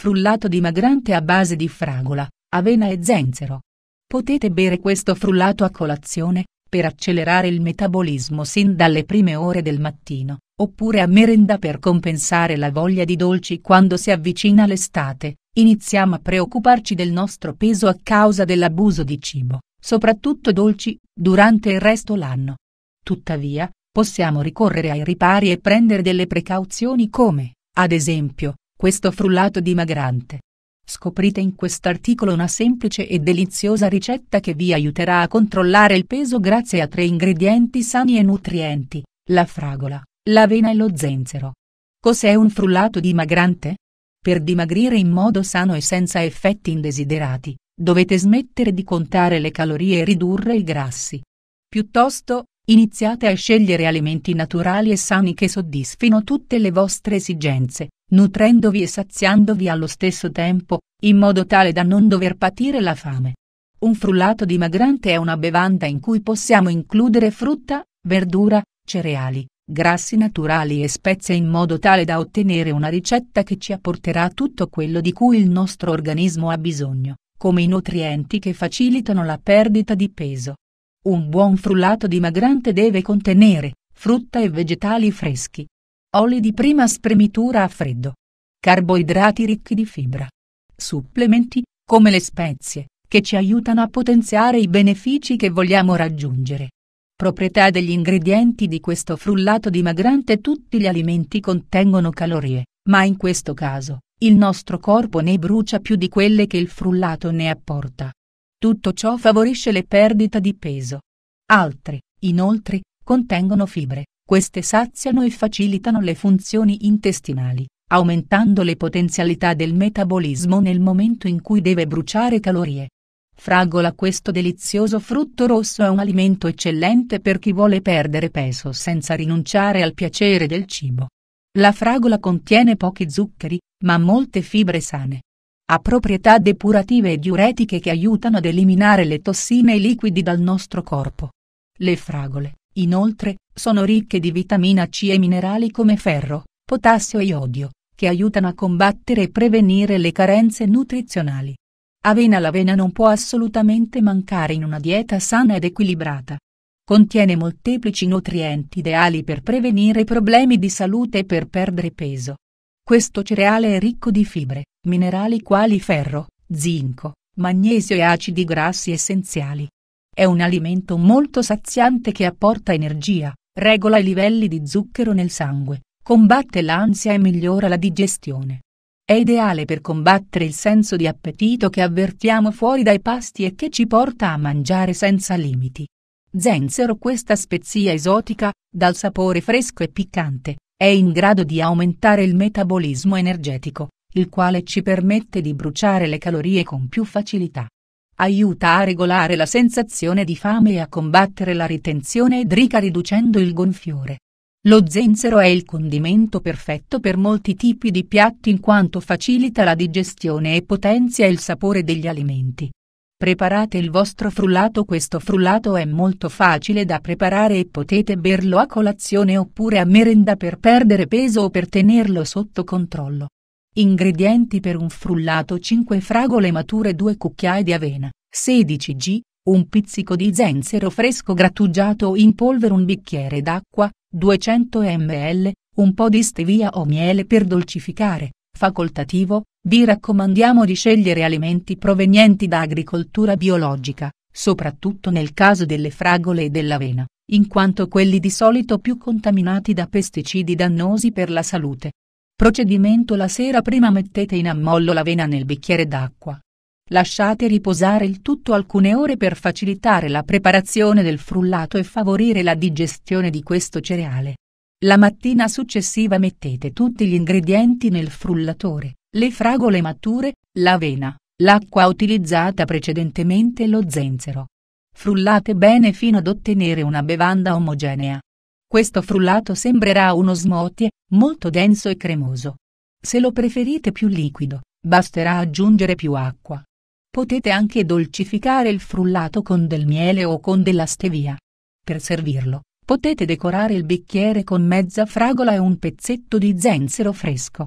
frullato dimagrante a base di fragola, avena e zenzero. Potete bere questo frullato a colazione, per accelerare il metabolismo sin dalle prime ore del mattino, oppure a merenda per compensare la voglia di dolci quando si avvicina l'estate, iniziamo a preoccuparci del nostro peso a causa dell'abuso di cibo, soprattutto dolci, durante il resto l'anno. Tuttavia, possiamo ricorrere ai ripari e prendere delle precauzioni come, ad esempio, questo frullato dimagrante. Scoprite in quest'articolo una semplice e deliziosa ricetta che vi aiuterà a controllare il peso grazie a tre ingredienti sani e nutrienti, la fragola, l'avena e lo zenzero. Cos'è un frullato dimagrante? Per dimagrire in modo sano e senza effetti indesiderati, dovete smettere di contare le calorie e ridurre i grassi. Piuttosto, iniziate a scegliere alimenti naturali e sani che soddisfino tutte le vostre esigenze nutrendovi e saziandovi allo stesso tempo, in modo tale da non dover patire la fame. Un frullato dimagrante è una bevanda in cui possiamo includere frutta, verdura, cereali, grassi naturali e spezie in modo tale da ottenere una ricetta che ci apporterà tutto quello di cui il nostro organismo ha bisogno, come i nutrienti che facilitano la perdita di peso. Un buon frullato dimagrante deve contenere frutta e vegetali freschi, oli di prima spremitura a freddo, carboidrati ricchi di fibra, supplementi, come le spezie, che ci aiutano a potenziare i benefici che vogliamo raggiungere. Proprietà degli ingredienti di questo frullato dimagrante Tutti gli alimenti contengono calorie, ma in questo caso, il nostro corpo ne brucia più di quelle che il frullato ne apporta. Tutto ciò favorisce le perdita di peso. Altri, inoltre, contengono fibre, queste saziano e facilitano le funzioni intestinali, aumentando le potenzialità del metabolismo nel momento in cui deve bruciare calorie. Fragola Questo delizioso frutto rosso è un alimento eccellente per chi vuole perdere peso senza rinunciare al piacere del cibo. La fragola contiene pochi zuccheri, ma molte fibre sane. Ha proprietà depurative e diuretiche che aiutano ad eliminare le tossine e i liquidi dal nostro corpo. Le fragole, inoltre, sono ricche di vitamina C e minerali come ferro, potassio e iodio, che aiutano a combattere e prevenire le carenze nutrizionali. Avena L'avena non può assolutamente mancare in una dieta sana ed equilibrata. Contiene molteplici nutrienti ideali per prevenire problemi di salute e per perdere peso. Questo cereale è ricco di fibre, minerali quali ferro, zinco, magnesio e acidi grassi essenziali. È un alimento molto saziante che apporta energia, regola i livelli di zucchero nel sangue, combatte l'ansia e migliora la digestione. È ideale per combattere il senso di appetito che avvertiamo fuori dai pasti e che ci porta a mangiare senza limiti. Zenzero questa spezia esotica, dal sapore fresco e piccante, è in grado di aumentare il metabolismo energetico, il quale ci permette di bruciare le calorie con più facilità. Aiuta a regolare la sensazione di fame e a combattere la ritenzione idrica riducendo il gonfiore. Lo zenzero è il condimento perfetto per molti tipi di piatti in quanto facilita la digestione e potenzia il sapore degli alimenti. Preparate il vostro frullato Questo frullato è molto facile da preparare e potete berlo a colazione oppure a merenda per perdere peso o per tenerlo sotto controllo. Ingredienti per un frullato 5 fragole mature 2 cucchiai di avena, 16 g, un pizzico di zenzero fresco grattugiato in polvere un bicchiere d'acqua, 200 ml, un po' di stevia o miele per dolcificare, facoltativo, vi raccomandiamo di scegliere alimenti provenienti da agricoltura biologica, soprattutto nel caso delle fragole e dell'avena, in quanto quelli di solito più contaminati da pesticidi dannosi per la salute. Procedimento la sera prima mettete in ammollo la vena nel bicchiere d'acqua. Lasciate riposare il tutto alcune ore per facilitare la preparazione del frullato e favorire la digestione di questo cereale. La mattina successiva mettete tutti gli ingredienti nel frullatore, le fragole mature, l'avena, l'acqua utilizzata precedentemente e lo zenzero. Frullate bene fino ad ottenere una bevanda omogenea. Questo frullato sembrerà uno smoothie, molto denso e cremoso. Se lo preferite più liquido, basterà aggiungere più acqua. Potete anche dolcificare il frullato con del miele o con della stevia. Per servirlo, potete decorare il bicchiere con mezza fragola e un pezzetto di zenzero fresco.